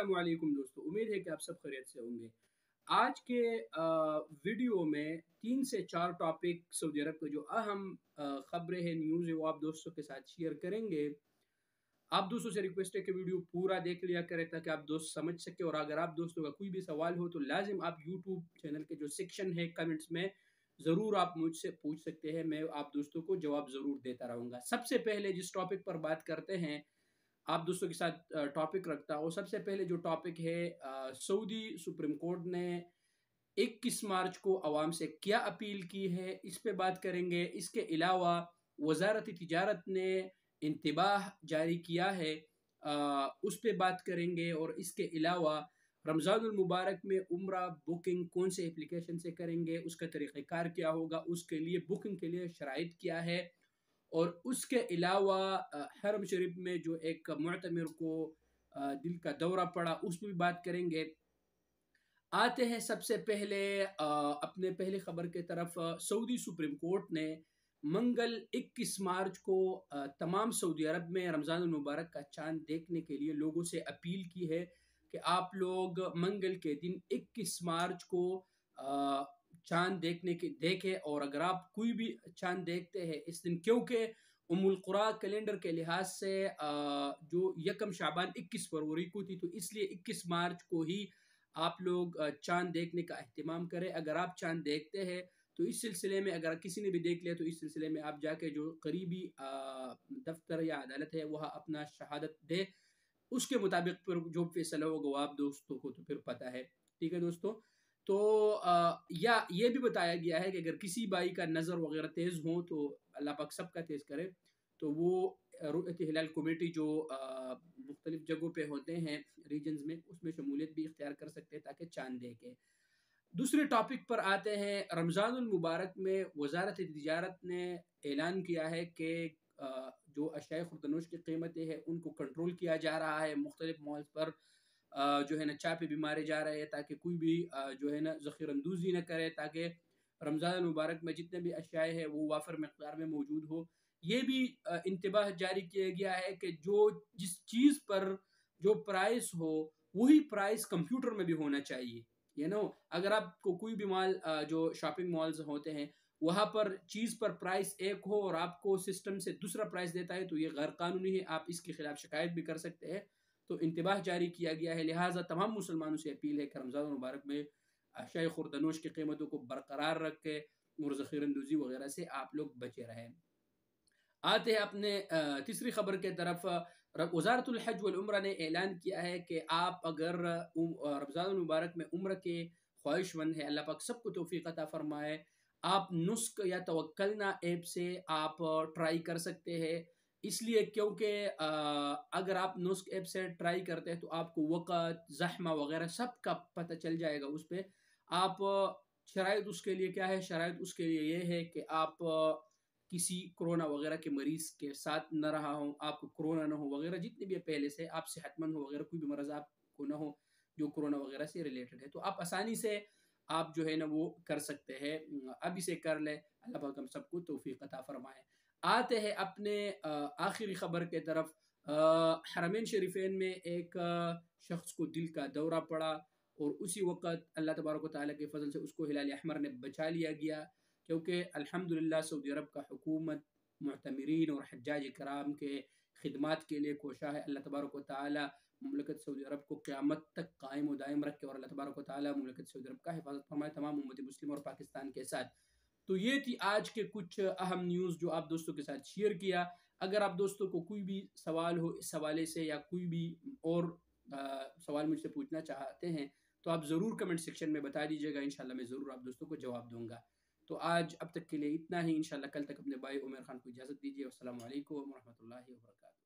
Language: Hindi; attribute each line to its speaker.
Speaker 1: असलम दोस्तों उम्मीद है कि आप सब खैरियत से होंगे आज के वीडियो में तीन से चार टॉपिक सऊदी अरब के जो अहम खबरें हैं न्यूज़ है वो आप दोस्तों के साथ शेयर करेंगे आप दोस्तों से रिक्वेस्ट है कि वीडियो पूरा देख लिया करें ताकि आप दोस्त समझ सके और अगर आप दोस्तों का कोई भी सवाल हो तो लाजिम आप यूट्यूब चैनल के जो सेक्शन है कमेंट्स में ज़रूर आप मुझसे पूछ सकते हैं मैं आप दोस्तों को जवाब ज़रूर देता रहूँगा सबसे पहले जिस टॉपिक पर बात करते हैं आप दोस्तों के साथ टॉपिक रखता हूँ सबसे पहले जो टॉपिक है सऊदी सुप्रीम कोर्ट ने इक्कीस मार्च को आवाम से क्या अपील की है इस पर बात करेंगे इसके अलावा वजारत तजारत ने इंतबाह जारी किया है आ, उस पर बात करेंगे और इसके अलावा रमज़ानमबारक में उम्र बुकिंग कौन से एप्लीकेशन से करेंगे उसका तरीक़ार क्या होगा उसके लिए बुकिंग के लिए शराइ क्या है और उसके अलावा हरम शरीफ में जो एक मतमिर को दिल का दौरा पड़ा उस पर भी बात करेंगे आते हैं सबसे पहले अपने पहले खबर के तरफ सऊदी सुप्रीम कोर्ट ने मंगल 21 मार्च को तमाम सऊदी अरब में रमज़ान मुबारक का चांद देखने के लिए लोगों से अपील की है कि आप लोग मंगल के दिन 21 मार्च को चांद देखने के देखे और अगर आप कोई भी चांद देखते हैं इस दिन क्योंकि उमुलकुरा कैलेंडर के लिहाज से जो यकम शाबान 21 फरवरी को थी तो इसलिए 21 मार्च को ही आप लोग चांद देखने का अहतमाम करें अगर आप चांद देखते हैं तो इस सिलसिले में अगर किसी ने भी देख लिया तो इस सिलसिले में आप जाके जो करीबी दफ्तर या अदालत है वह अपना शहादत दे उसके मुताबिक फिर जो फैसला होगा वो आप दोस्तों को तो फिर पता है ठीक है दोस्तों तो आ, या ये भी बताया गया है कि अगर किसी बाई का नज़र वगैरह तेज़ हो तो अल्लाह पाक सब का तेज़ करे तो वो रुत हिलाल कमेटी जो मुख्तलिफ़ जगहों पे होते हैं रीजन्स में उसमें शमूलियत भी इख्तियार कर सकते हैं ताकि चांद देखें दूसरे टॉपिक पर आते हैं रमज़ान मुबारक में वजारत तजारत ने ऐलान किया है कि जो अशाय खुरदनोश की कीमतें हैं उनको कंट्रोल किया जा रहा है मुख्तलिफ मॉल्स पर जो है ना चापे भी मारे जा रहे हैं ताकि कोई भी जो है ना ज़ख़ीरंदोज़ी ना करे ताकि रमज़ान मुबारक में जितने भी अशाए हैं वो वाफर मकदार में मौजूद हो ये भी इंतबाह जारी किया गया है कि जो जिस चीज़ पर जो प्राइस हो वही प्राइस कंप्यूटर में भी होना चाहिए यू नो अगर आपको कोई भी मॉल जो शॉपिंग मॉल्स होते हैं वहाँ पर चीज़ पर प्राइस एक हो और आपको सिस्टम से दूसरा प्राइस देता है तो ये गैर कानूनी है आप इसके खिलाफ शिकायत भी कर सकते हैं तो इंतबाह जारी किया गया है लिहाजा तमाम मुसलमानों से अपील है कि रमज़ान मुबारक में अशा खुरदनोश की कीमतों को बरकरार रख के और जखीरंदोजी वगैरह से आप लोग बचे रहें आते हैं अपने तीसरी खबर के तरफ वजारतलहज ने ऐलान किया है कि आप अगर रमज़ान मुबारक में उम्र के ख्वाहिशमंद हैं अल्लाह पाक सबको तोफ़ी फ़रमाए आप नुस्ख या तवक्लना ऐप से आप ट्राई कर सकते हैं इसलिए क्योंकि अगर आप नुस्ख ऐप से ट्राई करते हैं तो आपको वक़्त जहमा वगैरह सब का पता चल जाएगा उस पर आप शराय उसके लिए क्या है शराय उसके लिए ये है कि आप किसी कोरोना वगैरह के मरीज़ के साथ न रहा हो आपको कोरोना ना हो वगैरह जितने भी पहले से आप सेहतमंद हो वगैरह कोई भी मरज आपको ना हो जो कोरोना वगैरह से रिलेटेड है तो आप आसानी से आप जो है ना वो कर सकते हैं अभी से कर लें अल्लाह हम सबको तोफ़ी कता फरमाए आते हैं अपने आखिरी खबर के तरफ हरमैन शरीफेन में एक शख्स को दिल का दौरा पड़ा और उसी वक्त अल्लाह तबारक ताली के फजल से उसको हिलाल अहमर ने बचा लिया गया क्योंकि अल्हम्दुलिल्लाह सऊदी अरब का हुकूमत महतमरीन और हजाज कराम के खिदमत के लिए कोशा है अल्लाह तबारक ताली ममलकत सऊदी अरब को क़्यामत तक कायम व दायम रखे और अल्लाह तबारक ताली ममलकत सऊदी अरब का हिफाजत फरमाए तमाम उम्मत मुस्लिम और पाकिस्तान के साथ तो ये थी आज के कुछ अहम न्यूज़ जो आप दोस्तों के साथ शेयर किया अगर आप दोस्तों को कोई भी सवाल हो इस हवाले से या कोई भी और आ, सवाल मुझसे पूछना चाहते हैं तो आप ज़रूर कमेंट सेक्शन में बता दीजिएगा इन मैं ज़रूर आप दोस्तों को जवाब दूंगा तो आज अब तक के लिए इतना ही इन कल तक अपने भाई उमर खान को इजाज़त दीजिए असल वरहमल वर्का